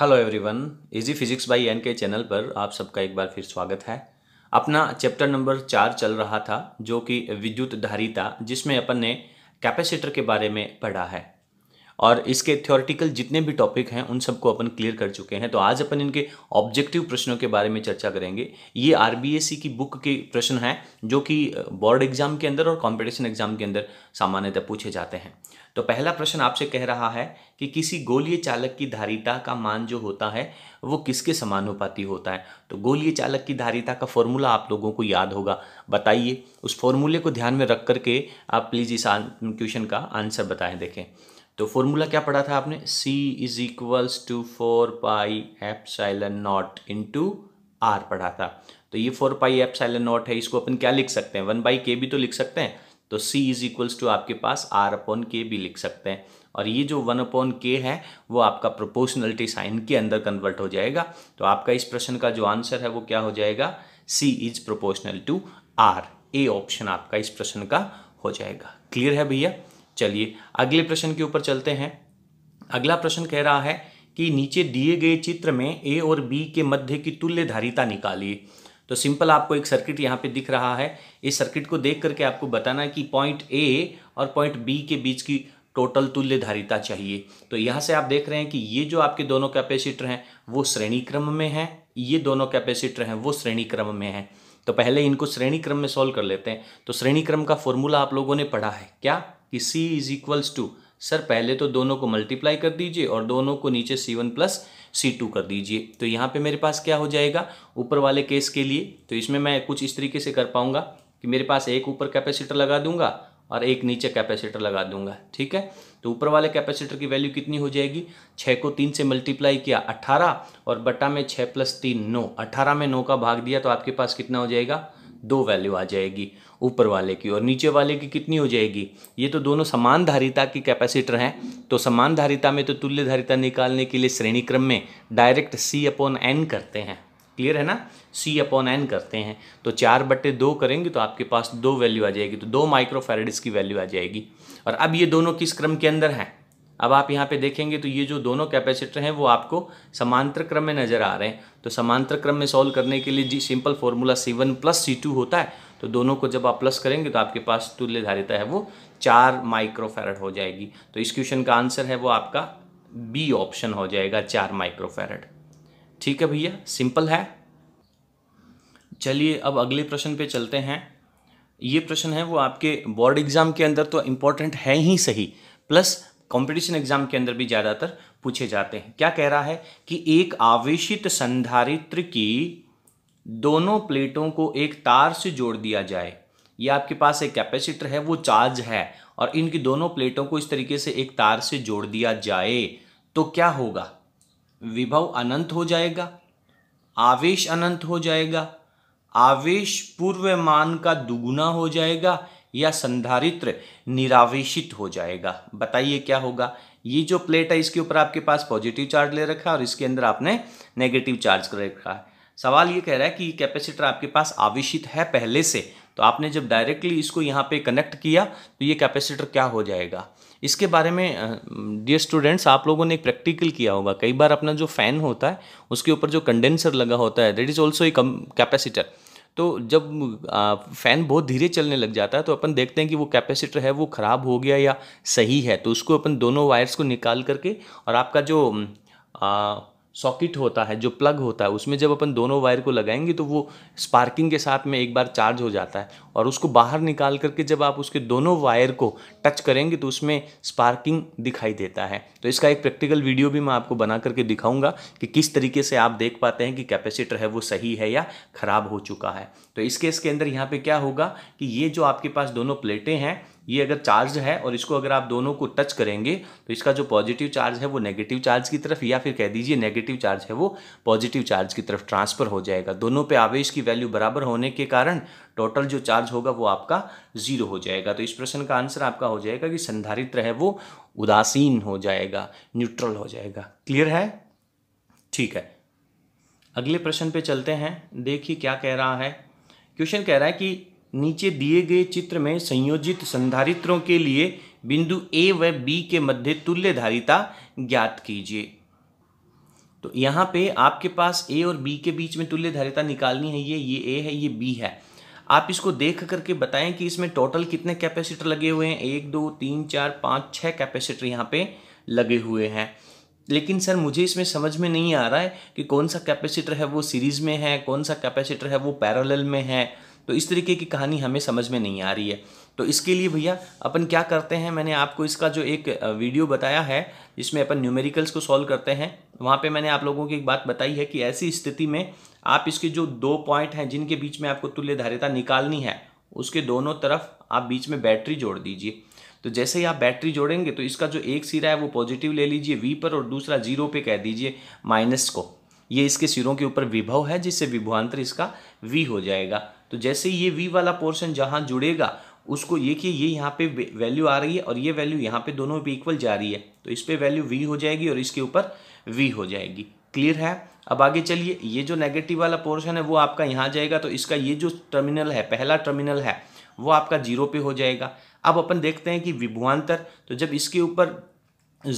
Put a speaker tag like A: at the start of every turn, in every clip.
A: hello everyone easy physics by N के channel पर आप सबका एक बार फिर स्वागत है अपना चैप्टर नंबर चार चल रहा था जो कि विद्युत धारिता जिसमें अपन ने कैपेसिटर के बारे में पढ़ा है और इसके थ्योरिटिकल जितने भी टॉपिक हैं उन सबको अपन क्लियर कर चुके हैं तो आज अपन इनके ऑब्जेक्टिव प्रश्नों के बारे में चर्चा करेंगे ये आर e की बुक के प्रश्न हैं जो कि बोर्ड एग्जाम के अंदर और कॉम्पिटिशन एग्जाम के अंदर सामान्यतः पूछे जाते हैं तो पहला प्रश्न आपसे कह रहा है कि किसी गोलीय चालक की धारिता का मान जो होता है वो किसके समानुपाती होता है तो गोलीय चालक की धारिता का फॉर्मूला आप लोगों को याद होगा बताइए उस फॉर्मूले को ध्यान में रख करके आप प्लीज़ इस क्वेश्चन का आंसर बताएं देखें तो फॉर्मूला क्या पढ़ा था आपने C is equals to four pi epsilon naught into R पढ़ा था तो ये फोर पाई साइलन नॉट है इसको अपन क्या लिख सकते हैं वन बाई के भी तो लिख सकते हैं तो C इज इक्वल्स टू आपके पास R अपॉन के भी लिख सकते हैं और ये जो वन अपॉन के है वो आपका प्रोपोर्शनलिटी साइन के अंदर कन्वर्ट हो जाएगा तो आपका इस प्रश्न का जो आंसर है वो क्या हो जाएगा C is proportional to R A option आपका इस प्रश्न का हो जाएगा क्लियर है भैया चलिए अगले प्रश्न के ऊपर चलते हैं अगला प्रश्न कह रहा है कि नीचे दिए गए चित्र में ए और बी के मध्य की तुल्य धारिता निकालिए तो सिंपल आपको एक सर्किट यहाँ पे दिख रहा है इस सर्किट को देख करके आपको बताना है कि पॉइंट ए और पॉइंट बी के बीच की टोटल तुल्य धारिता चाहिए तो यहाँ से आप देख रहे हैं कि ये जो आपके दोनों कैपेसिटर हैं वो श्रेणी क्रम में हैं ये दोनों कैपेसिटर हैं वो श्रेणी क्रम में हैं तो पहले इनको श्रेणी क्रम में सॉल्व कर लेते हैं तो श्रेणी क्रम का फॉर्मूला आप लोगों ने पढ़ा है क्या कि c is equals to sir पहले तो दोनों को मल्टीप्लाई कर दीजिए और दोनों को नीचे C one plus C two कर दीजिए तो यहाँ पे मेरे पास क्या हो जाएगा ऊपर वाले केस के लिए तो इसमें मैं कुछ इस तरीके से कर पाऊँगा कि मेरे पास एक ऊपर कैपेसिटर लगा दूंगा और एक नीचे कैपेसिटर लगा दूंगा ठीक है तो ऊपर वाले कैपेसिटर की वैल्यू कितनी हो जाएगी छः को तीन से मल्टीप्लाई किया अट्ठारह और बट्टा में छः प्लस तीन नौ अट्ठारह में नौ का भाग दिया तो आपके पास कितना हो जाएगा दो वैल्यू आ जाएगी ऊपर वाले की और नीचे वाले की कितनी हो जाएगी ये तो दोनों समान धारिता की कैपेसिटर हैं तो समान धारिता में तो तुल्य धारिता निकालने के लिए श्रेणी क्रम में डायरेक्ट सी अपॉन एन करते हैं क्लियर है ना सी अपॉन एन करते हैं तो चार बट्टे दो करेंगे तो आपके पास दो वैल्यू आ जाएगी तो दो माइक्रोफेरेडिस की वैल्यू आ जाएगी और अब ये दोनों किस क्रम के अंदर हैं अब आप यहाँ पे देखेंगे तो ये जो दोनों कैपेसिटर हैं वो आपको समांतर क्रम में नज़र आ रहे हैं तो समांतर क्रम में सॉल्व करने के लिए जी simple formula C1 one plus C two होता है तो दोनों को जब आप प्लस करेंगे तो आपके पास तुल्य धारिता है वो चार माइक्रोफेरेट हो जाएगी तो इस क्वेश्चन का आंसर है वो आपका बी ऑप्शन हो जाएगा चार माइक्रोफेरेट ठीक है भैया सिंपल है चलिए अब अगले प्रश्न पे चलते हैं ये प्रश्न है वो आपके बोर्ड एग्ज़ाम के अंदर तो इंपॉर्टेंट है ही सही प्लस कंपटीशन एग्जाम के अंदर भी ज़्यादातर पूछे जाते हैं क्या कह रहा है कि एक आवेशित संधारित्र की दोनों प्लेटों को एक तार से जोड़ दिया जाए ये आपके पास एक कैपेसिटर है वो चार्ज है और इनकी दोनों प्लेटों को इस तरीके से एक तार से जोड़ दिया जाए तो क्या होगा विभव अनंत हो जाएगा आवेश अनंत हो जाएगा आवेश पूर्व मान का दुगुना हो जाएगा या संधारित्र निरावेशित हो जाएगा बताइए क्या होगा ये जो प्लेट है इसके ऊपर आपके पास पॉजिटिव चार्ज ले रखा है और इसके अंदर आपने नेगेटिव चार्ज कर रखा है सवाल ये कह रहा है कि कैपेसिटर आपके पास आवेशित है पहले से तो आपने जब डायरेक्टली इसको यहाँ पे कनेक्ट किया तो ये कैपेसिटर क्या हो जाएगा इसके बारे में डियर स्टूडेंट्स आप लोगों ने एक प्रैक्टिकल किया होगा कई बार अपना जो फ़ैन होता है उसके ऊपर जो कंडेंसर लगा होता है दैट इज़ ऑल्सो ए कम कैपेसिटर तो जब फ़ैन बहुत धीरे चलने लग जाता है तो अपन देखते हैं कि वो कैपेसिटर है वो ख़राब हो गया या सही है तो उसको अपन दोनों वायर्स को निकाल करके और आपका जो आ, सॉकेट होता है जो प्लग होता है उसमें जब अपन दोनों वायर को लगाएंगे तो वो स्पार्किंग के साथ में एक बार चार्ज हो जाता है और उसको बाहर निकाल करके जब आप उसके दोनों वायर को टच करेंगे तो उसमें स्पार्किंग दिखाई देता है तो इसका एक प्रैक्टिकल वीडियो भी मैं आपको बना करके दिखाऊंगा कि किस तरीके से आप देख पाते हैं कि कैपेसिटर है वो सही है या ख़राब हो चुका है तो इस केस के अंदर यहाँ पर क्या होगा कि ये जो आपके पास दोनों प्लेटें हैं ये अगर चार्ज है और इसको अगर आप दोनों को टच करेंगे तो इसका जो पॉजिटिव चार्ज है वो नेगेटिव चार्ज की तरफ या फिर कह दीजिए नेगेटिव चार्ज है वो पॉजिटिव चार्ज की तरफ ट्रांसफर हो जाएगा दोनों पे आवेश की वैल्यू बराबर होने के कारण टोटल जो चार्ज होगा वो आपका जीरो हो जाएगा तो इस प्रश्न का आंसर आपका हो जाएगा कि संधारित्र है वो उदासीन हो जाएगा न्यूट्रल हो जाएगा क्लियर है ठीक है अगले प्रश्न पे चलते हैं देखिए क्या कह रहा है क्वेश्चन कह रहा है कि नीचे दिए गए चित्र में संयोजित संधारित्रों के लिए बिंदु ए व बी के मध्य तुल्य धारिता ज्ञात कीजिए तो यहाँ पे आपके पास ए और बी के बीच में तुल्य धारिता निकालनी है ये ये ए है ये बी है आप इसको देख करके बताएं कि इसमें टोटल कितने कैपेसिटर लगे हुए हैं एक दो तीन चार पाँच छः कैपेसिटर यहाँ पे लगे हुए हैं लेकिन सर मुझे इसमें समझ में नहीं आ रहा है कि कौन सा कैपेसिटर है वो सीरीज़ में है कौन सा कैपेसिटर है वो पैरेलल में है तो इस तरीके की कहानी हमें समझ में नहीं आ रही है तो इसके लिए भैया अपन क्या करते हैं मैंने आपको इसका जो एक वीडियो बताया है जिसमें अपन न्यूमेरिकल्स को सॉल्व करते हैं वहाँ पे मैंने आप लोगों की एक बात बताई है कि ऐसी स्थिति में आप इसके जो दो पॉइंट हैं जिनके बीच में आपको तुल्य धारिता निकालनी है उसके दोनों तरफ आप बीच में बैटरी जोड़ दीजिए तो जैसे ही आप बैटरी जोड़ेंगे तो इसका जो एक सिरा है वो पॉजिटिव ले लीजिए वी पर और दूसरा जीरो पर कह दीजिए माइनस को ये इसके सिरों के ऊपर विभव है जिससे विभवान्तर इसका वी हो जाएगा तो जैसे ये वी वाला पोर्शन जहाँ जुड़ेगा उसको ये कि ये यहाँ पे वैल्यू आ रही है और ये वैल्यू यहाँ पे दोनों पे इक्वल जा रही है तो इस पर वैल्यू वी हो जाएगी और इसके ऊपर वी हो जाएगी क्लियर है अब आगे चलिए ये जो नेगेटिव वाला पोर्शन है वो आपका यहाँ जाएगा तो इसका ये जो टर्मिनल है पहला टर्मिनल है वो आपका जीरो पे हो जाएगा अब अपन देखते हैं कि विभुआंतर तो जब इसके ऊपर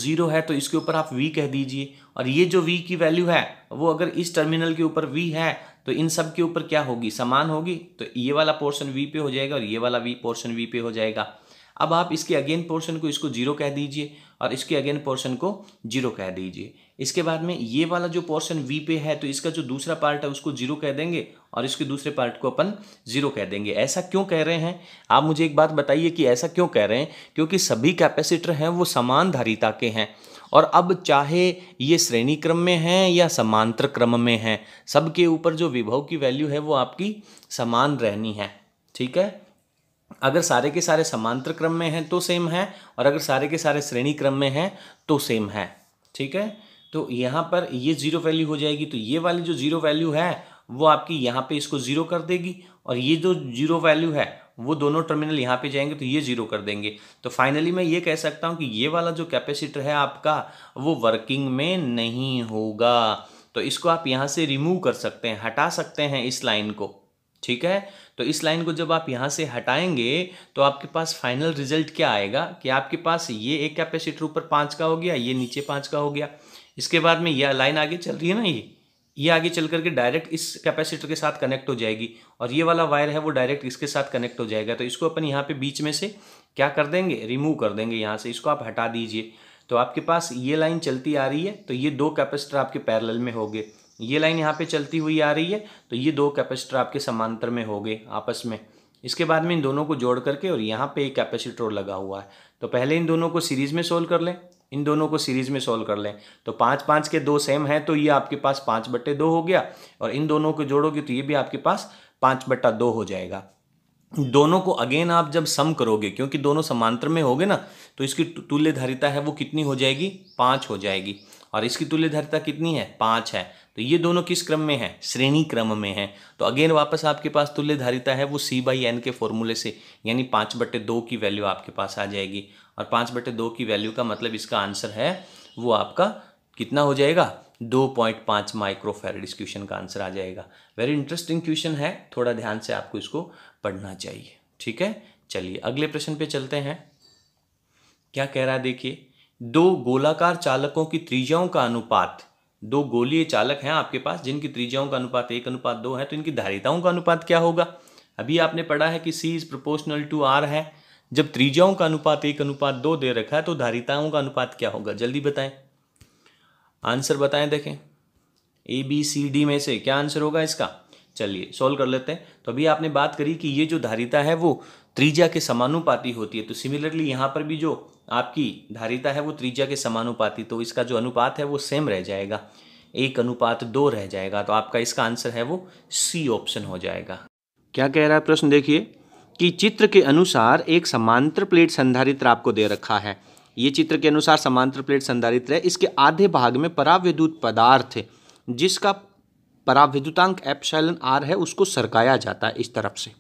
A: ज़ीरो है तो इसके ऊपर आप वी कह दीजिए और ये जो वी की वैल्यू है वो अगर इस टर्मिनल के ऊपर वी है तो इन सब के ऊपर क्या होगी समान होगी तो ये वाला पोर्शन वी पे हो जाएगा और ये वाला वी पोर्शन वी पे हो जाएगा अब आप इसके अगेन पोर्शन को इसको जीरो कह दीजिए और इसके अगेन पोर्शन को जीरो कह दीजिए इसके बाद में ये वाला जो पोर्शन वी पे है तो इसका जो दूसरा पार्ट है उसको जीरो कह देंगे और इसके दूसरे पार्ट को अपन जीरो कह देंगे ऐसा क्यों कह रहे हैं आप मुझे एक बात बताइए कि ऐसा क्यों कह रहे हैं क्योंकि सभी कैपेसिटर हैं वो समान धारिता के हैं और अब चाहे ये श्रेणी क्रम में हैं या समांतर क्रम में हैं सबके ऊपर जो विभव की वैल्यू है वो आपकी समान रहनी है ठीक है अगर सारे के सारे समांतर क्रम में हैं तो सेम है और अगर सारे के सारे श्रेणी क्रम में हैं तो सेम है ठीक है तो यहाँ पर ये जीरो वैल्यू हो जाएगी तो ये वाली जो जीरो वैल्यू है वो आपकी यहाँ पे इसको जीरो कर देगी और ये जो जीरो वैल्यू है वो दोनों टर्मिनल यहाँ पे जाएंगे तो ये जीरो कर देंगे तो फाइनली मैं ये कह सकता हूँ कि ये वाला जो कैपेसिटर है आपका वो वर्किंग में नहीं होगा तो इसको आप यहाँ से रिमूव कर सकते हैं हटा सकते हैं इस लाइन को ठीक है तो इस लाइन को जब आप यहाँ से हटाएंगे तो आपके पास फाइनल रिजल्ट क्या आएगा कि आपके पास ये एक कैपेसिटर ऊपर पाँच का हो गया ये नीचे पाँच का हो गया इसके बाद में यह लाइन आगे चल रही है ना ये ये आगे चल करके डायरेक्ट इस कैपेसिटर के साथ कनेक्ट हो जाएगी और ये वाला वायर है वो डायरेक्ट इसके साथ कनेक्ट हो जाएगा तो इसको अपन यहाँ पे बीच में से क्या कर देंगे रिमूव कर देंगे यहाँ से इसको आप हटा दीजिए तो आपके पास ये लाइन चलती आ रही है तो ये दो कैपेसिटर आपके पैरल में हो गए ये लाइन यहाँ पर चलती हुई आ रही है तो ये दो कैपेसिटर आपके समांतर में हो गए आपस में इसके बाद में इन दोनों को जोड़ करके और यहाँ पर एक कैपेसिटर लगा हुआ है तो पहले इन दोनों को सीरीज में सोल्व कर लें इन दोनों को सीरीज में सॉल्व कर लें तो पाँच पाँच के दो सेम हैं तो ये आपके पास पाँच बट्टे दो हो गया और इन दोनों को जोड़ोगे तो ये भी आपके पास पाँच बट्टा दो हो जाएगा दोनों को अगेन आप जब सम करोगे क्योंकि दोनों समांतर में होगे ना तो इसकी तुल्यधारिता है वो कितनी हो जाएगी पाँच हो जाएगी और इसकी तुल्यधारिता कितनी है पाँच है तो ये दोनों किस क्रम में है श्रेणी क्रम में है तो अगेन वापस आपके पास तुल्य धारिता है वो सी बाई एन के फॉर्मूले से यानी पाँच बटे दो की वैल्यू आपके पास आ जाएगी और पाँच बटे दो की वैल्यू का मतलब इसका आंसर है वो आपका कितना हो जाएगा दो पॉइंट पाँच माइक्रोफेरेड इस क्वेश्चन का आंसर आ जाएगा वेरी इंटरेस्टिंग क्वेश्चन है थोड़ा ध्यान से आपको इसको पढ़ना चाहिए ठीक है चलिए अगले प्रश्न पे चलते हैं क्या कह रहा है देखिए दो गोलाकार चालकों की त्रिज्याओं का अनुपात दो गोलीय चालक हैं आपके पास जिनकी त्रिज्याओं का अनुपात एक अनुपात दो है तो इनकी धारिताओं का अनुपात क्या होगा अभी आपने पढ़ा है कि C is proportional to R है जब त्रिज्याओं का अनुपात एक अनुपात दो दे रखा है तो धारिताओं का अनुपात क्या होगा जल्दी बताएं आंसर बताएं देखें ए बी सी डी में से क्या आंसर होगा इसका चलिए सॉल्व कर लेते हैं तो अभी आपने बात करी कि ये जो धारिता है वो त्रिज्या के समानुपाती होती है तो सिमिलरली यहाँ पर भी जो आपकी धारिता है वो त्रिज्या के समानुपाती तो इसका जो अनुपात है वो सेम रह जाएगा एक अनुपात दो रह जाएगा तो आपका इसका आंसर है वो सी ऑप्शन हो जाएगा क्या कह रहा है प्रश्न देखिए कि चित्र के अनुसार एक समांतर प्लेट संधारित्र आपको दे रखा है ये चित्र के अनुसार समांतर प्लेट संधारित्र है इसके आधे भाग में पराविद्युत पदार्थ जिसका पराविद्युतांक एप्सैलन आर है उसको सरकाया जाता है इस तरफ से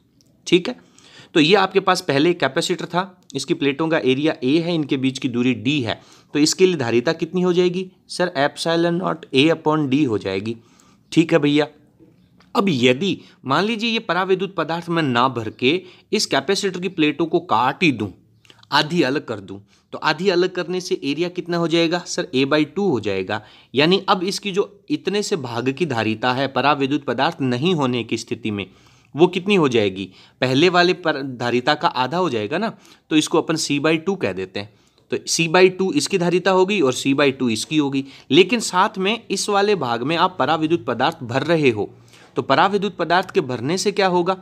A: ठीक है तो ये आपके पास पहले कैपेसिटर था इसकी प्लेटों का एरिया ए है इनके बीच की दूरी डी है तो इसके लिए धारिता कितनी हो जाएगी sir epsilon naught A upon D हो जाएगी ठीक है भैया अब यदि मान लीजिए ये परावैद्युत पदार्थ मैं ना भर के इस कैपेसिटर की प्लेटों को काट ही दूँ आधी अलग कर दूं तो आधी अलग करने से एरिया कितना हो जाएगा सर ए बाई टू हो जाएगा यानी अब इसकी जो इतने से भाग की धारिता है पराविद्युत पदार्थ नहीं होने की स्थिति में वो कितनी हो जाएगी पहले वाले पर धारिता का आधा हो जाएगा ना तो इसको अपन सी बाई टू कह देते हैं तो सी बाई टू इसकी धारिता होगी और सी बाई टू इसकी होगी लेकिन साथ में इस वाले भाग में आप पराविद्युत पदार्थ भर रहे हो तो पराविद्युत पदार्थ के भरने से क्या होगा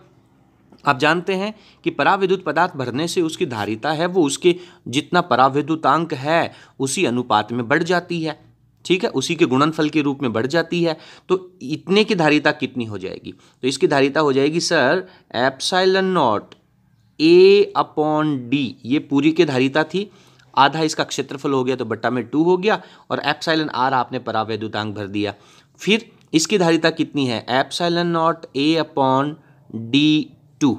A: आप जानते हैं कि पराविद्युत पदार्थ भरने से उसकी धारिता है वो उसके जितना पराविद्युतांक है उसी अनुपात में बढ़ जाती है ठीक है उसी के गुणनफल के रूप में बढ़ जाती है तो इतने की धारिता कितनी हो जाएगी तो इसकी धारिता हो जाएगी sir epsilon naught A upon D ये पूरी की धारिता थी आधा इसका क्षेत्रफल हो गया तो बट्टा में टू हो गया और एप्साइलन आर आपने परावैद्युतांक भर दिया फिर इसकी धारिता कितनी है epsilon naught A upon D two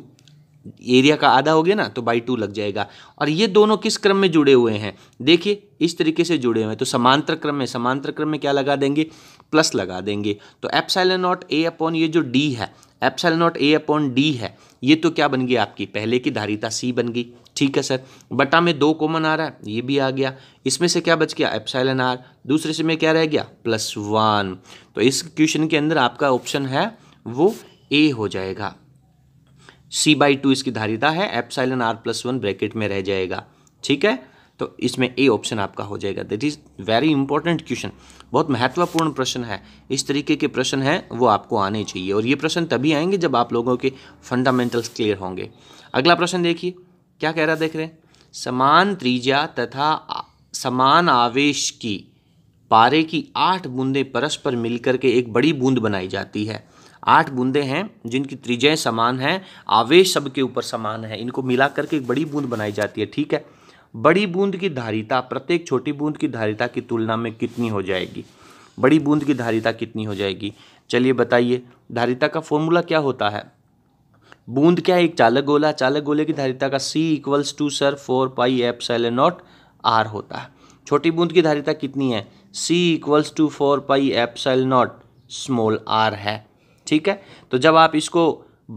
A: area का आधा हो गया ना तो बाई टू लग जाएगा और ये दोनों किस क्रम में जुड़े हुए हैं देखिए इस तरीके से जुड़े हुए हैं तो समांतर क्रम में समांतर क्रम में क्या लगा देंगे प्लस लगा देंगे तो एप्साइल नॉट ए अपॉन ये जो डी है epsilon naught A upon D है ये तो क्या बन गई आपकी पहले की धारिता सी बन गई ठीक है सर बटा में दो कॉमन आ रहा है ये भी आ गया इसमें से क्या बच गया एप्साइलन आर दूसरे से में क्या रह गया प्लस वन तो इस क्वेश्चन के अंदर आपका ऑप्शन है वो ए हो जाएगा सी बाई टू इसकी धारिता है epsilon R plus one bracket में रह जाएगा ठीक है तो इसमें ए ऑप्शन आपका हो जाएगा that is very important question बहुत महत्वपूर्ण प्रश्न है इस तरीके के प्रश्न हैं वो आपको आने चाहिए और ये प्रश्न तभी आएंगे जब आप लोगों के फंडामेंटल्स क्लियर होंगे अगला प्रश्न देखिए क्या कह रहा देख रहे हैं समान त्रिज्या तथा समान आवेश की पारे की आठ बूंदें परस्पर मिलकर के एक बड़ी बूंद बनाई जाती है आठ बूंदें हैं जिनकी त्रिज्याएँ समान हैं आवेश सबके ऊपर समान है इनको मिला करके एक बड़ी बूंद बनाई जाती है ठीक है बड़ी बूंद की धारिता प्रत्येक छोटी बूंद की धारिता की तुलना में कितनी हो जाएगी बड़ी बूंद की धारिता कितनी हो जाएगी चलिए बताइए धारिता का फॉर्मूला क्या होता है बूंद क्या है एक चालक गोला चालक गोले की धारिता का C equals to sir four pi epsilon naught R होता है छोटी बूंद की धारिता कितनी है C equals to four pi epsilon naught small R है ठीक है तो जब आप इसको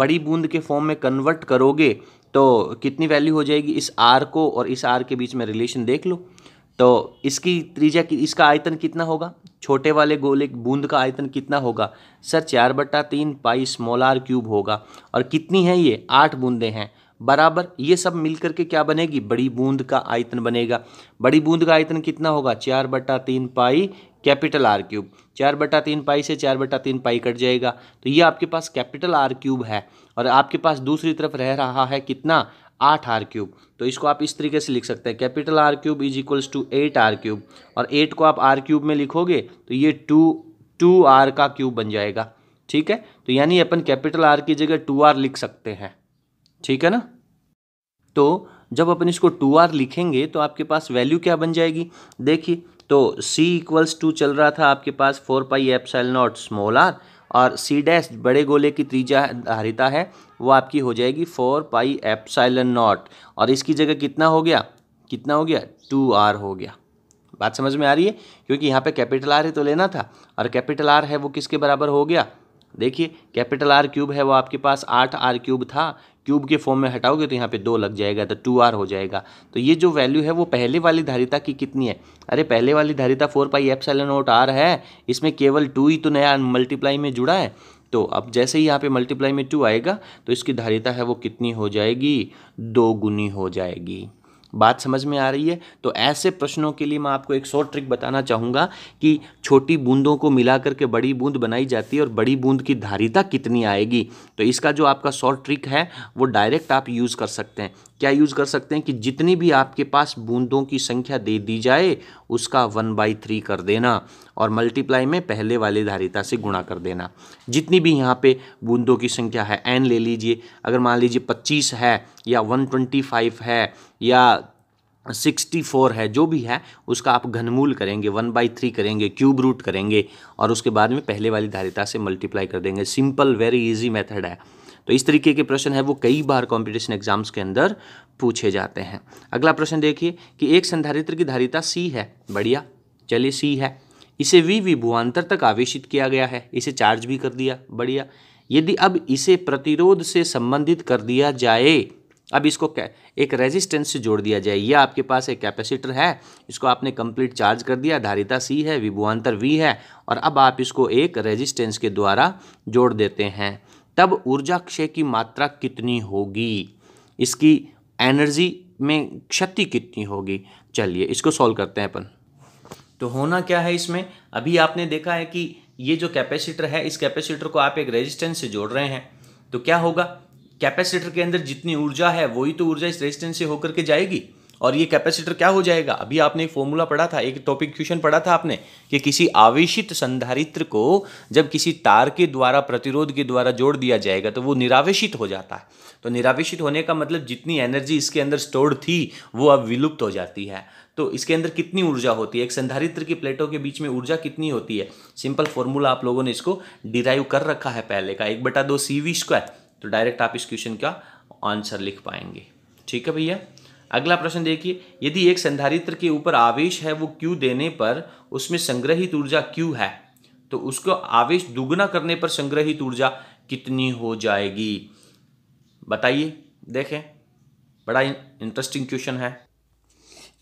A: बड़ी बूंद के फॉर्म में कन्वर्ट करोगे तो कितनी वैल्यू हो जाएगी इस आर को और इस आर के बीच में रिलेशन देख लो तो इसकी त्रिज्या की इसका आयतन कितना होगा छोटे वाले गोले बूंद का आयतन कितना होगा सर चार बट्टा तीन पाई स्मॉल आर क्यूब होगा और कितनी है ये आठ बूंदें हैं बराबर ये सब मिलकर के क्या बनेगी बड़ी बूंद का आयतन बनेगा बड़ी बूंद का आयतन कितना होगा चार बट्टा तीन पाई कैपिटल आर क्यूब चार बटा तीन पाई से चार बटा तीन पाई कट जाएगा तो ये आपके पास कैपिटल आर क्यूब है और आपके पास दूसरी तरफ रह रहा है कितना आठ आर क्यूब तो इसको आप इस तरीके से लिख सकते हैं capital R cube is equals to eight R cube और एट को आप आर क्यूब में लिखोगे तो ये टू टू आर का क्यूब बन जाएगा ठीक है तो यानी अपन कैपिटल आर की जगह टू आर लिख सकते हैं ठीक है ना तो जब अपन इसको टू आर लिखेंगे तो आपके पास वैल्यू क्या बन जाएगी देखिए तो c इक्वल्स टू चल रहा था आपके पास four pi epsilon naught small R और c डैश बड़े गोले की त्रिज्या धारिता है वो आपकी हो जाएगी फोर पाई एपसाइल नॉट और इसकी जगह कितना हो गया कितना हो गया टू आर हो गया बात समझ में आ रही है क्योंकि यहाँ पे कैपिटल आर है तो लेना था और कैपिटल आर है वो किसके बराबर हो गया देखिए कैपिटल आर क्यूब है वो आपके पास आठ आर क्यूब था क्यूब के फॉर्म में हटाओगे तो यहाँ पे दो लग जाएगा तो टू आर हो जाएगा तो ये जो वैल्यू है वो पहले वाली धारिता की कितनी है अरे पहले वाली धारिता four pi epsilon naught R है इसमें केवल टू ही तो नया मल्टीप्लाई में जुड़ा है तो अब जैसे ही यहाँ पे मल्टीप्लाई में टू आएगा तो इसकी धारिता है वो कितनी हो जाएगी दो गुनी हो जाएगी बात समझ में आ रही है तो ऐसे प्रश्नों के लिए मैं आपको एक शॉर्ट ट्रिक बताना चाहूँगा कि छोटी बूंदों को मिला करके बड़ी बूंद बनाई जाती है और बड़ी बूंद की धारिता कितनी आएगी तो इसका जो आपका शॉर्ट ट्रिक है वो डायरेक्ट आप यूज़ कर सकते हैं क्या यूज़ कर सकते हैं कि जितनी भी आपके पास बूंदों की संख्या दे दी जाए उसका वन बाई थ्री कर देना और मल्टीप्लाई में पहले वाले धारिता से गुणा कर देना जितनी भी यहाँ पे बूंदों की संख्या है एन ले लीजिए अगर मान लीजिए पच्चीस है या वन ट्वेंटी फाइव है या सिक्सटी फोर है जो भी है उसका आप घनमूल करेंगे वन बाई थ्री करेंगे क्यूब रूट करेंगे और उसके बाद में पहले वाली धारिता से मल्टीप्लाई कर देंगे सिंपल वेरी इजी मेथड है तो इस तरीके के प्रश्न है वो कई बार कॉम्पिटिशन एग्जाम्स के अंदर पूछे जाते हैं अगला प्रश्न देखिए कि एक संधारित्र की धारिता सी है बढ़िया चलिए सी है इसे वी विभुआंतर तक आवेशित किया गया है इसे चार्ज भी कर दिया बढ़िया यदि अब इसे प्रतिरोध से संबंधित कर दिया जाए अब इसको एक रेजिस्टेंस से जोड़ दिया जाए यह आपके पास एक कैपेसिटर है इसको आपने कंप्लीट चार्ज कर दिया धारिता सी है विभुआंतर वी है और अब आप इसको एक रेजिस्टेंस के द्वारा जोड़ देते हैं तब ऊर्जा क्षय की मात्रा कितनी होगी इसकी एनर्जी में क्षति कितनी होगी चलिए इसको सॉल्व करते हैं अपन तो होना क्या है इसमें अभी आपने देखा है कि ये जो कैपेसिटर है इस कैपेसिटर को आप एक रेजिस्टेंस से जोड़ रहे हैं तो क्या होगा कैपेसिटर के अंदर जितनी ऊर्जा है वही तो ऊर्जा इस रेजिस्टेंस से होकर के जाएगी और ये कैपेसिटर क्या हो जाएगा अभी आपने एक फॉर्मूला पढ़ा था एक टॉपिक क्वेश्चन पढ़ा था आपने कि किसी आवेशित संधारित्र को जब किसी तार के द्वारा प्रतिरोध के द्वारा जोड़ दिया जाएगा तो वो निरावेशित हो जाता है तो निरावेशित होने का मतलब जितनी एनर्जी इसके अंदर स्टोर्ड थी वो अब विलुप्त हो जाती है तो इसके अंदर कितनी ऊर्जा होती है एक संधारित्र की प्लेटों के बीच में ऊर्जा कितनी होती है सिंपल फॉर्मूला आप लोगों ने इसको डिराइव कर रखा है पहले का एक बटा दो सी वी स्क्वायर तो डायरेक्ट आप इस क्वेश्चन का आंसर लिख पाएंगे ठीक है भैया अगला प्रश्न देखिए यदि एक संधारित्र के ऊपर आवेश है वो क्यू देने पर उसमें संग्रहित ऊर्जा क्यू है तो उसको आवेश दुगुना करने पर संग्रहित ऊर्जा कितनी हो जाएगी बताइए देखें बड़ा इंटरेस्टिंग क्वेश्चन है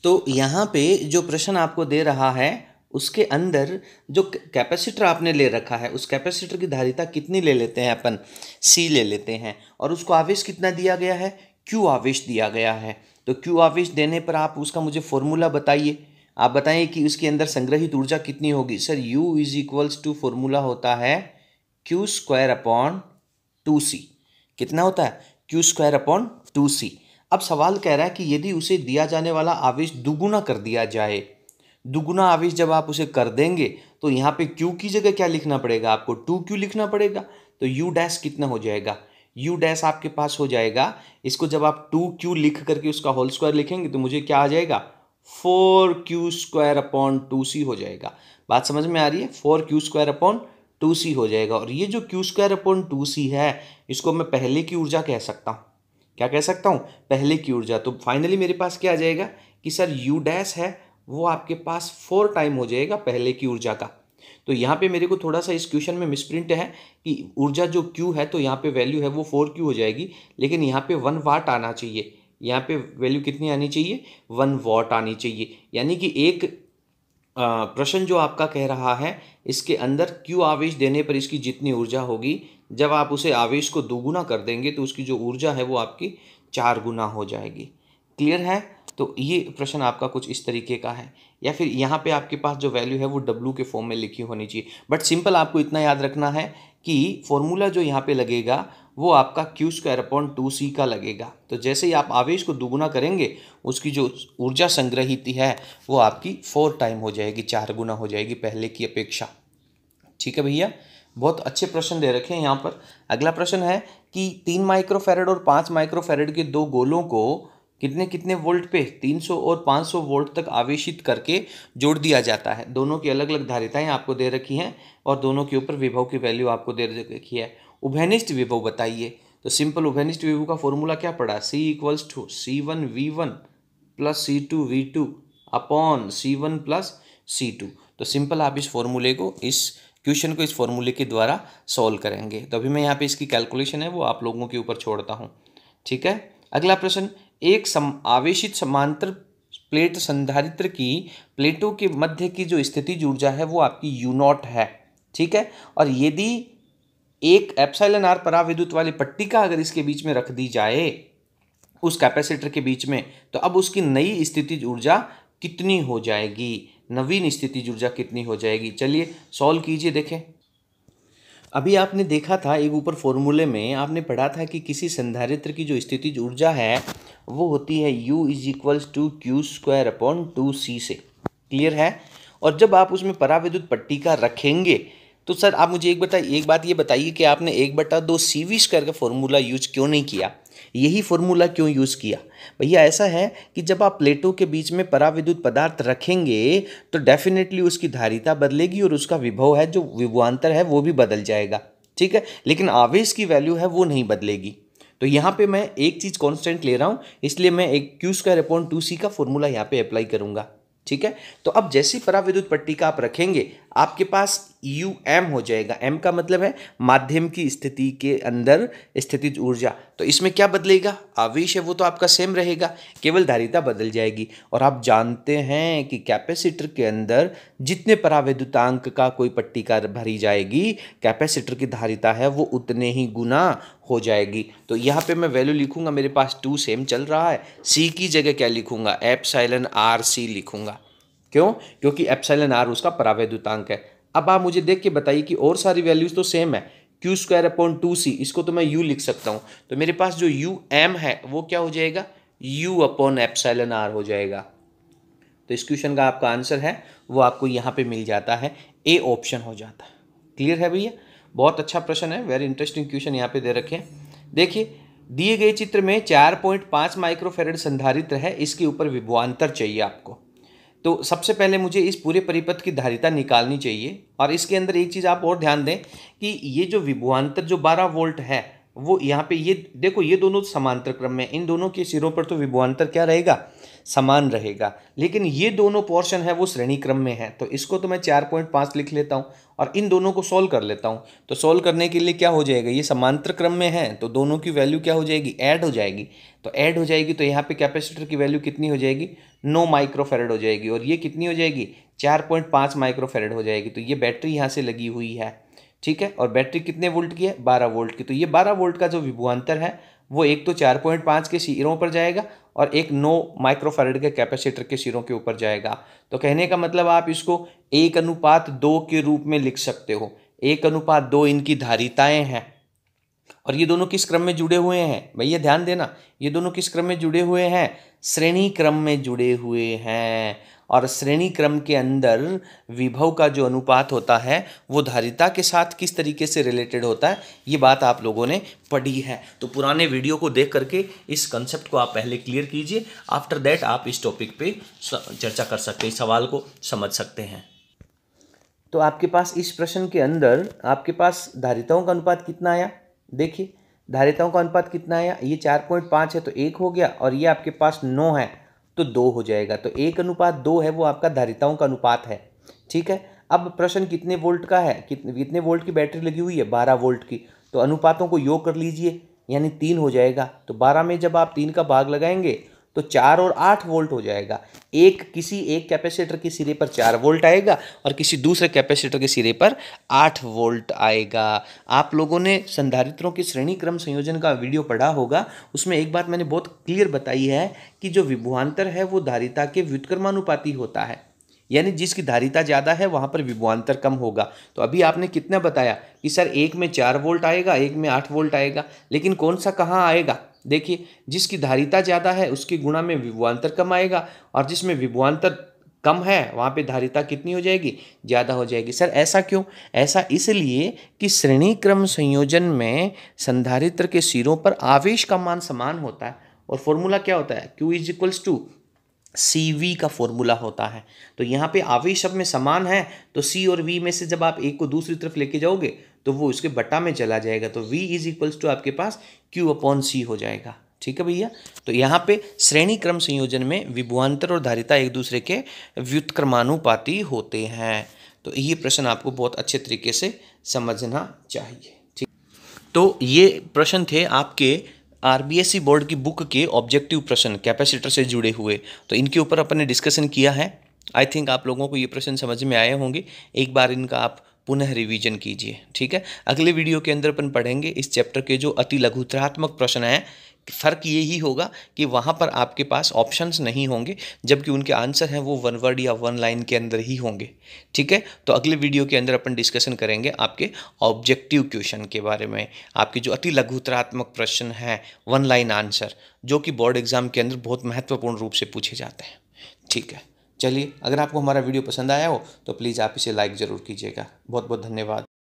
A: तो यहाँ पे जो प्रश्न आपको दे रहा है उसके अंदर जो कैपेसिटर आपने ले रखा है उस कैपेसिटर की धारिता कितनी ले लेते हैं अपन सी ले लेते हैं और उसको आवेश कितना दिया गया है क्यू आवेश दिया गया है तो क्यू आवेश देने पर आप उसका मुझे फॉर्मूला बताइए आप बताइए कि उसके अंदर संग्रहित ऊर्जा कितनी होगी sir U is equals to formula होता है Q square upon two C कितना होता है Q square upon two C अब सवाल कह रहा है कि यदि उसे दिया जाने वाला आवेश दुगुना कर दिया जाए दुगुना आवेश जब आप उसे कर देंगे तो यहाँ पे क्यू की जगह क्या लिखना पड़ेगा आपको टू क्यू लिखना पड़ेगा तो यू डैश कितना हो जाएगा यू डैश आपके पास हो जाएगा इसको जब आप टू क्यू लिख करके उसका होल स्क्वायर लिखेंगे तो मुझे क्या आ जाएगा four Q square upon two C हो जाएगा बात समझ में आ रही है four Q square upon two C हो जाएगा और ये जो Q square upon two C है इसको मैं पहले की ऊर्जा कह सकता हूँ क्या कह सकता हूँ पहले की ऊर्जा तो फाइनली मेरे पास क्या आ जाएगा कि सर यू डैश है वो आपके पास फोर टाइम हो जाएगा पहले की ऊर्जा का तो यहाँ पे मेरे को थोड़ा सा इस क्वेश्चन में मिसप्रिंट है कि ऊर्जा जो क्यू है तो यहाँ पे वैल्यू है वो फोर क्यू हो जाएगी लेकिन यहाँ पे वन वाट आना चाहिए यहाँ पे वैल्यू कितनी आनी चाहिए वन वाट आनी चाहिए यानी कि एक प्रश्न जो आपका कह रहा है इसके अंदर क्यू आवेश देने पर इसकी जितनी ऊर्जा होगी जब आप उसे आवेश को दोगुना कर देंगे तो उसकी जो ऊर्जा है वो आपकी चार गुना हो जाएगी क्लियर है तो ये प्रश्न आपका कुछ इस तरीके का है या फिर यहाँ पे आपके पास जो वैल्यू है वो डब्ल्यू के फॉर्म में लिखी होनी चाहिए बट सिंपल आपको इतना याद रखना है कि फॉर्मूला जो यहाँ पे लगेगा वो आपका Q square upon two C का लगेगा तो जैसे ही आप आवेश को दुगुना करेंगे उसकी जो ऊर्जा संग्रहित है वो आपकी फोर टाइम हो जाएगी चार गुना हो जाएगी पहले की अपेक्षा ठीक है भैया बहुत अच्छे प्रश्न दे रखे हैं यहाँ पर अगला प्रश्न है कि तीन माइक्रोफेरेड और पाँच माइक्रोफेरेड के दो गोलों को कितने कितने वोल्ट पे 300 और 500 वोल्ट तक आवेशित करके जोड़ दिया जाता है दोनों की अलग अलग धारिताएं आपको दे रखी हैं और दोनों के ऊपर विभव की वैल्यू आपको दे रखी है उभयनिष्ठ विभव बताइए तो सिंपल उभयनिष्ठ विभव का फॉर्मूला क्या पड़ा C equals to C one V one plus C two V two upon C one plus C two तो सिंपल आप इस फॉर्मूले को इस क्वेश्चन को इस फॉर्मूले के द्वारा सॉल्व करेंगे तो अभी मैं यहाँ पे इसकी कैलकुलेशन है वो आप लोगों के ऊपर छोड़ता हूँ ठीक है अगला प्रश्न एक सम आवेशित समांतर प्लेट संधारित्र की प्लेटों के मध्य की जो स्थिति ऊर्जा है वो आपकी यू नॉट है ठीक है और यदि एक एप्साइलन आर पराविद्युत वाली पट्टी का अगर इसके बीच में रख दी जाए उस कैपेसिटर के बीच में तो अब उसकी नई स्थिति ऊर्जा कितनी हो जाएगी नवीन स्थिति ऊर्जा कितनी हो जाएगी चलिए सॉल्व कीजिए देखें अभी आपने देखा था एक ऊपर फॉर्मूले में आपने पढ़ा था कि किसी संधारित्र की जो स्थिति ऊर्जा है वो होती है u is equals to Q square upon two C से क्लियर है और जब आप उसमें पराविद्युत का रखेंगे तो सर आप मुझे एक बता एक बात ये बताइए कि आपने एक बटा दो सी वी स्क्वायर का फॉर्मूला यूज क्यों नहीं किया यही फॉर्मूला क्यों यूज़ किया भैया ऐसा है कि जब आप प्लेटों के बीच में पराविद्युत पदार्थ रखेंगे तो डेफिनेटली उसकी धारिता बदलेगी और उसका विभव है जो विभवान्तर है वो भी बदल जाएगा ठीक है लेकिन आवेश की वैल्यू है वो नहीं बदलेगी तो यहाँ पे मैं एक चीज़ कांस्टेंट ले रहा हूँ इसलिए मैं एक Q square upon two C का फॉर्मूला यहाँ पे अप्लाई करूँगा ठीक है तो अब जैसी पराविद्युत पट्टी का आप रखेंगे आपके पास यू एम हो जाएगा एम का मतलब है माध्यम की स्थिति के अंदर स्थितिज ऊर्जा तो इसमें क्या बदलेगा आवेश है वो तो आपका सेम रहेगा केवल धारिता बदल जाएगी और आप जानते हैं कि कैपेसिटर के अंदर जितने परावैद्युतांक का कोई पट्टी का भरी जाएगी कैपेसिटर की धारिता है वो उतने ही गुना हो जाएगी तो यहाँ पे मैं वैल्यू लिखूंगा मेरे पास टू सेम चल रहा है सी की जगह क्या लिखूंगा एप्साइलन आर सी लिखूंगा क्यों क्योंकि एप्साइलन आर उसका परावैद्युतांक है अब आप मुझे देख के बताइए कि और सारी वैल्यूज़ तो सेम है Q square upon two C इसको तो मैं यू लिख सकता हूँ तो मेरे पास जो यू एम है वो क्या हो जाएगा यू अपॉन एप्साइलन आर हो जाएगा तो इस क्वेश्चन का आपका आंसर है वो आपको यहाँ पे मिल जाता है ए ऑप्शन हो जाता है क्लियर है भैया बहुत अच्छा प्रश्न है वेरी इंटरेस्टिंग क्वेश्चन यहाँ पे दे रखे हैं देखिए दिए गए चित्र में चार पॉइंट पाँच माइक्रोफेरेड संधारित्र है इसके ऊपर विभवान्तर चाहिए आपको तो सबसे पहले मुझे इस पूरे परिपथ की धारिता निकालनी चाहिए और इसके अंदर एक चीज़ आप और ध्यान दें कि ये जो विभुआंतर जो 12 वोल्ट है वो यहाँ पे ये देखो ये दोनों समांतर क्रम में इन दोनों के सिरों पर तो विभुआंतर क्या रहेगा समान रहेगा लेकिन ये दोनों पोर्शन है वो श्रेणी क्रम में है तो इसको तो मैं चार पॉइंट पाँच लिख लेता हूँ और इन दोनों को सोल्व कर लेता हूँ तो सोल्व करने के लिए क्या हो जाएगा ये समांतर क्रम में है तो दोनों की वैल्यू क्या हो जाएगी ऐड हो जाएगी तो ऐड हो जाएगी तो यहाँ पे कैपेसिटर की वैल्यू कितनी हो जाएगी नौ माइक्रोफेरेड हो जाएगी और ये कितनी हो जाएगी चार पॉइंट पाँच माइक्रोफेरेड हो जाएगी तो ये बैटरी यहाँ से लगी हुई है ठीक है और बैटरी कितने वोल्ट की है बारह वोल्ट की तो ये बारह वोल्ट का जो विभुआंतर है वो एक तो चार पॉइंट पाँच के सिरों पर जाएगा और एक नौ माइक्रोफेरेड के कैपेसिटर के सिरों के ऊपर जाएगा तो कहने का मतलब आप इसको एक अनुपात दो के रूप में लिख सकते हो एक अनुपात दो इनकी धारिताएँ हैं और ये दोनों किस क्रम में जुड़े हुए हैं भैया ध्यान देना ये दोनों किस क्रम में जुड़े हुए हैं श्रेणी क्रम में जुड़े हुए हैं और श्रेणी क्रम के अंदर विभव का जो अनुपात होता है वो धारिता के साथ किस तरीके से रिलेटेड होता है ये बात आप लोगों ने पढ़ी है तो पुराने वीडियो को देख करके इस कंसेप्ट को आप पहले क्लियर कीजिए आफ्टर दैट आप इस टॉपिक पे चर्चा कर सकते हैं सवाल को समझ सकते हैं तो आपके पास इस प्रश्न के अंदर आपके पास धारिताओं का अनुपात कितना आया देखिए धारिताओं का अनुपात कितना है ये चार पॉइंट पाँच है तो एक हो गया और ये आपके पास नौ है तो दो हो जाएगा तो एक अनुपात दो है वो आपका धारिताओं का अनुपात है ठीक है अब प्रश्न कितने वोल्ट का है कितने कितने वोल्ट की बैटरी लगी हुई है बारह वोल्ट की तो अनुपातों को योग कर लीजिए यानी तीन हो जाएगा तो बारह में जब आप तीन का भाग लगाएंगे तो चार और आठ वोल्ट हो जाएगा एक किसी एक कैपेसिटर के सिरे पर चार वोल्ट आएगा और किसी दूसरे कैपेसिटर के सिरे पर आठ वोल्ट आएगा आप लोगों ने संधारित्रों के श्रेणी क्रम संयोजन का वीडियो पढ़ा होगा उसमें एक बात मैंने बहुत क्लियर बताई है कि जो विभुआंतर है वो धारिता के व्युत्क्रमानुपाती होता है यानी जिसकी धारिता ज़्यादा है वहाँ पर विभुआंतर कम होगा तो अभी आपने कितना बताया कि सर एक में चार वोल्ट आएगा एक में आठ वोल्ट आएगा लेकिन कौन सा कहाँ आएगा देखिए जिसकी धारिता ज़्यादा है उसके गुणा में विभवान्तर कम आएगा और जिसमें विभुआंतर कम है वहाँ पे धारिता कितनी हो जाएगी ज़्यादा हो जाएगी सर ऐसा क्यों ऐसा इसलिए कि श्रेणी क्रम संयोजन में संधारित्र के सिरों पर आवेश का मान समान होता है और फॉर्मूला क्या होता है Q is equals to C V का फॉर्मूला होता है तो यहाँ पे आवेश सब में समान है तो सी और वी में से जब आप एक को दूसरी तरफ लेके जाओगे तो वो उसके बटा में चला जाएगा तो वी इज इक्वल्स टू आपके पास क्यू अपॉन सी हो जाएगा ठीक है भैया तो यहाँ पे श्रेणी क्रम संयोजन में विभुआंतर और धारिता एक दूसरे के व्युत्क्रमानुपाती होते हैं तो ये प्रश्न आपको बहुत अच्छे तरीके से समझना चाहिए ठीक तो ये प्रश्न थे आपके आर बोर्ड e की बुक के ऑब्जेक्टिव प्रश्न कैपेसिटर से जुड़े हुए तो इनके ऊपर अपन ने डिस्कशन किया है आई थिंक आप लोगों को ये प्रश्न समझ में आए होंगे एक बार इनका आप पुनः रिवीजन कीजिए ठीक है अगले वीडियो के अंदर अपन पढ़ेंगे इस चैप्टर के जो अति लघुतरात्मक प्रश्न हैं फ़र्क ये ही होगा कि वहाँ पर आपके पास ऑप्शंस नहीं होंगे जबकि उनके आंसर हैं वो वन वर्ड या वन लाइन के अंदर ही होंगे ठीक है तो अगले वीडियो के अंदर अपन डिस्कशन करेंगे आपके ऑब्जेक्टिव क्वेश्चन के बारे में आपके जो अति लघुतरात्मक प्रश्न हैं वन लाइन आंसर जो कि बोर्ड एग्ज़ाम के अंदर बहुत महत्वपूर्ण रूप से पूछे जाते हैं ठीक है चलिए अगर आपको हमारा वीडियो पसंद आया हो तो प्लीज़ आप इसे लाइक ज़रूर कीजिएगा बहुत बहुत धन्यवाद